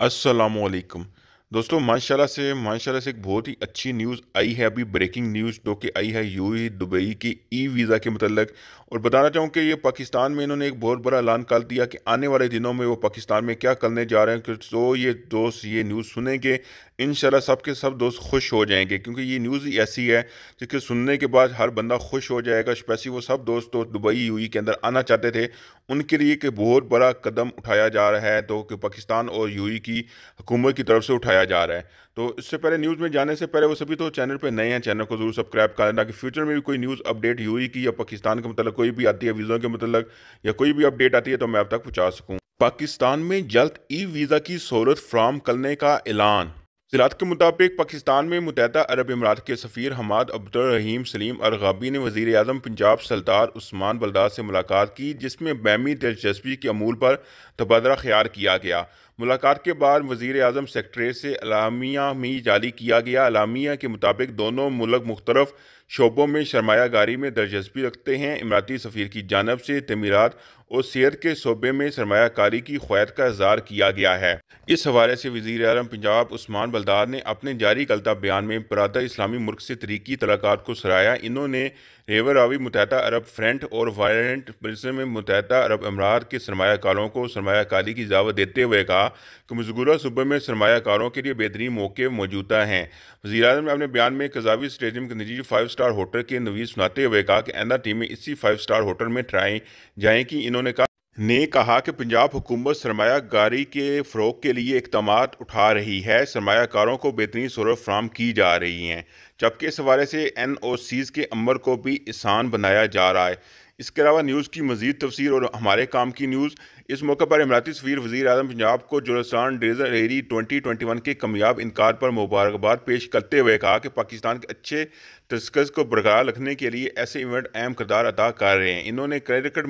السلام عليكم दोस्तों माशाल्लाह से माशाल्लाह से एक बहुत ही अच्छी न्यूज़ आई है अभी ब्रेकिंग न्यूज़ जो कि आई है यूएई दुबई की ई वीज़ा के मतलब और बताना चाहूँ कि ये पाकिस्तान में इन्होंने एक बहुत बड़ा ऐलान कर दिया कि आने वाले दिनों में वो पाकिस्तान में क्या करने जा रहे हैं कि जो ये दोस्त ये न्यूज़ सुनेंगे इन सब के सब दोस्त खुश हो जाएंगे क्योंकि ये न्यूज़ ही ऐसी है जिसके सुनने के बाद हर बंदा खुश हो जाएगा स्पेशली वो सब दोस्त तो दुबई यू के अंदर आना चाहते थे उनके लिए एक बहुत बड़ा कदम उठाया जा रहा है तो कि पाकिस्तान और यू की हुकूमत की तरफ से उठाया जा रहा है तो इससे पहले न्यूज़ में जाने से पहले वो सभी तो चैनल पर नए हैं चैनल को जरूर सब्सक्राइब करें ताकि फ्यूचर में भी कोई न्यूज़ अपडेट यूई की या पाकिस्तान के मतलब कोई भी आती है वीज़ों के मतलब या कोई भी अपडेट आती है तो मैं अब तक पहुँचा सकूँ पाकिस्तान में जल्द ई वीज़ा की सहूलत फ्राहम करने का ऐलान ज़रात के मुताबिक पाकिस्तान में मुतहदा अरब इमारात के सफ़ी हमाद अब्दुलरहीम सलीम अरगाबी ने वज़ी अजम पंजाब सल्तार उस्मान बलदाद से मुलाकात की जिसमें बैमी दिलचस्पी के अमूल पर तबादला ख्याल किया गया मुलाकात के बाद वजीर अजम सेक्रट्रेट से अलामिया में जारी किया गया अलामिया के मुताबिक दोनों मुल्क मुख्तलफ शोबों में सरमागारी में दिलचस्पी रखते हैं इमराती सफ़ीर की जानब से तमीरत और सेहत के शोबे में सरमाकारी की खैर का इजहार किया गया है इस हवाले से वजी अलम पंजाब उस्मान बलदार ने अपने जारी कलता बयान में बरदर इस्लामी मुल्क से तरीकी तलाकत को सराहाया इन्होंने रेवर आवी मुतहदा अरब फ्रंट और वायलेंट मिलसे में मुतहदा अरब अमरात के सरमाकारों को सरमाकारी की इजावत देते हुए कहा कि मजगूरा सूबे में सरमाकारों के लिए बेहतरीन मौके मौजूदा हैं वजी अजम ने अपने बयान में कजावी स्टेडियम के निजी फाइव स्टार होटल के नवीज सुनाते हुए कहा कि आंदा टीमें इसी फाइव स्टार होटल में ट्राई जाएँ कि इन्होंने कहा ने कहा कि पंजाब हुकूमत सरमायाकारी के फ़रोग के लिए इकदाम उठा रही है सरमाकारों को बेहतरीन सूरत फ्राहम की जा रही हैं जबकि इस हवाले से एन ओ सीज़ के अमर को भी आसान बनाया जा रहा है इसके अलावा न्यूज़ की मजीद तफसर और हमारे काम की न्यूज़ इस मौके पर इमराती सफ़ीर वज़ी अजम पंजाब को जुलस्तान डेजर एरी ट्वेंटी ट्वेंटी वन के कमयाब इनकार पर मुबारकबाद पेश करते हुए कहा कि पाकिस्तान के अच्छे तस्कस को बरकरार रखने के लिए ऐसे इवेंट अहम करदार अदा कर रहे हैं इन्होंने क्रिकेट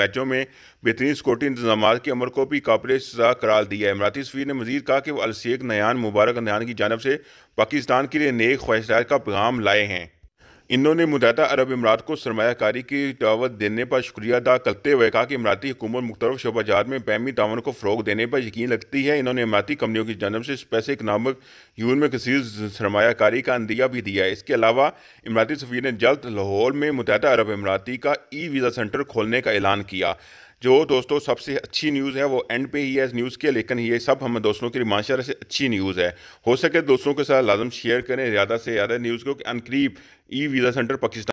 मैचों में बेहतरीन सिक्योरिटी इंतजाम के अमर को भी काबिल सजा करार दिया है इमराती सफ़ीर ने मजीद कहा कि वह अलसेक नयान मुबारक नयान की जानब से पाकिस्तान के लिए नए ख्वाहिशात का पैगाम लाए हैं इन्होंने मुतहदा अरब इमारात को सरमाकारी की दावत देने पर शुक्रिया अदा करते हुए कहा कि इमारती हुकूमत मुख्तफ शोबाजार में पैमी तावन को फ़रोग देने पर यकीन रखती है इन्होंने इमारती कंपनियों की जानब से पैसे इकनॉमिक यून में कसी सरमाकारी का अंदिया भी दिया है इसके अलावा इमराती सफी ने जल्द लाहौर में मुतहदा अरब इमारती का ई वीज़ा सेंटर खोलने का ऐलान किया जो दोस्तों सबसे अच्छी न्यूज़ है वो एंड पे ही है न्यूज़ के लेकिन ये सब हम दोस्तों के लिए माशा से अच्छी न्यूज़ है हो सके दोस्तों के साथ लाजम शेयर करें ज़्यादा से ज़्यादा न्यूज़ को अनकरीब ई वीज़ा सेंटर पाकिस्तान